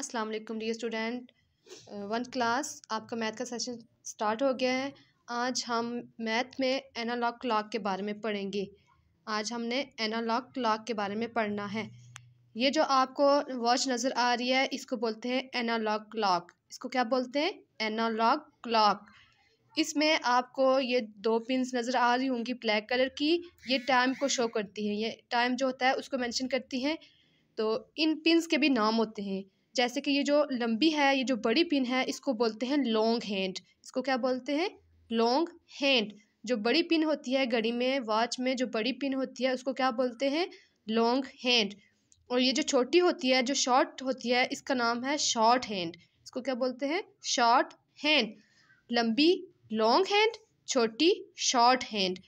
अस्सलाम वालेकुम dear student one class आपका मैथ का सेशन स्टार्ट हो गया है आज हम मैथ में एनालॉग क्लॉक के बारे में पढ़ेंगे आज हमने एनालॉग क्लॉक के बारे में पढ़ना है ये जो आपको वॉच नज़र आ रही है इसको बोलते हैं एनालॉग क्लॉक इसको क्या बोलते हैं एनालॉग क्लॉक इसमें आपको ये दो पिंस नज़र आ रही होंगी ब्लैक कलर की ये टाइम को शो करती हैं ये टाइम जो होता है उसको मेंशन करती हैं तो इन पिंस के भी नाम होते हैं जैसे कि ये जो लंबी है ये जो बड़ी पिन है इसको बोलते हैं लॉन्ग हैंड इसको क्या बोलते हैं लॉन्ग हैंड जो बड़ी पिन होती है घड़ी में वॉच में जो बड़ी पिन होती है उसको क्या बोलते हैं लॉन्ग हैंड और ये जो छोटी होती है जो शॉर्ट होती है इसका नाम है शॉर्ट हैंड इसको क्या बोलते हैं शॉर्ट हैंड लंबी लॉन्ग हैंड छोटी शॉर्ट हैंड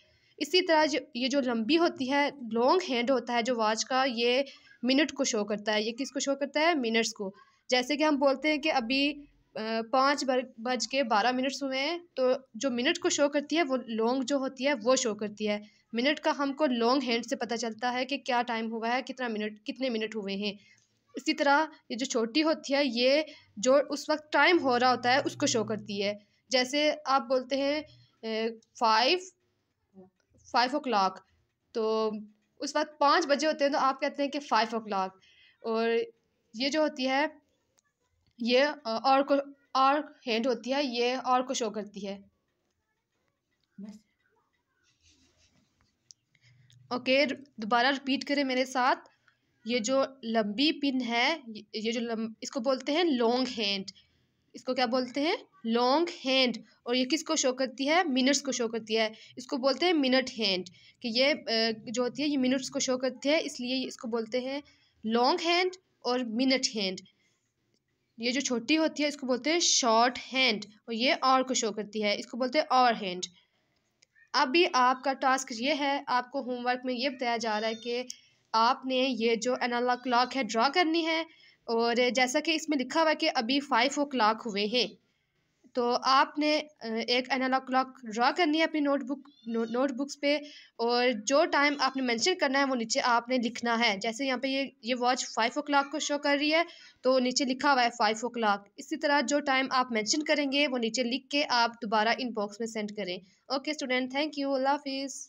इसी तरह जो ये जो लंबी होती है लॉन्ग हैंड होता है जो वॉच का ये मिनट को शो करता है ये किसको शो करता है मिनट्स को जैसे कि हम बोलते हैं कि अभी पाँच बज के बारह मिनट्स हुए हैं तो जो मिनट को शो करती है वो लॉन्ग जो होती है वो शो करती है मिनट का हमको लॉन्ग हैंड से पता चलता है कि क्या टाइम हुआ है कितना मिनट कितने मिनट हुए हैं इसी तरह ये जो छोटी होती है ये जो उस वक्त टाइम हो रहा होता है उसको शो करती है जैसे आप बोलते हैं फाइव फाइव ओ क्लाक तो उस वक्त पाँच बजे होते हैं तो आप कहते हैं कि फ़ाइव ओ क्लाक और ये जो होती है ये और को और हैंड होती है ये और को शो करती है ओके दोबारा रिपीट करें मेरे साथ ये जो लंबी पिन है ये जो लंब इसको बोलते हैं लॉन्ग हैंड इसको क्या बोलते हैं लॉन्ग हैंड और ये किसको शो करती है मिनट्स को शो करती है इसको बोलते हैं मिनट हैंड कि ये जो होती है ये मिनट्स को शो करती है इसलिए इसको बोलते हैं लॉन्ग हैंड और मिनट हैंड ये जो छोटी होती है इसको बोलते हैं शॉर्ट हैंड और ये और को शो करती है इसको बोलते हैं और हैंड अभी आपका टास्क ये है आपको होमवर्क में ये बताया जा रहा है कि आपने ये जो एनालॉग क्लॉक है ड्रा करनी है और जैसा कि इसमें लिखा हुआ है कि अभी फ़ाइव ओ क्लाक हुए हैं तो आपने एक एनालॉग क्लॉक ड्रा करनी है अपनी नोटबुक नो, नोटबुक्स पे और जो टाइम आपने मेंशन करना है वो नीचे आपने लिखना है जैसे यहाँ पे ये ये वॉच फाइव ओ क्लाक को शो कर रही है तो नीचे लिखा हुआ है फाइव ओ क्लाक इसी तरह जो टाइम आप मेंशन करेंगे वो नीचे लिख के आप दोबारा इनबॉक्स में सेंड करें ओके स्टूडेंट थैंक यू अल्लाह हाफिज़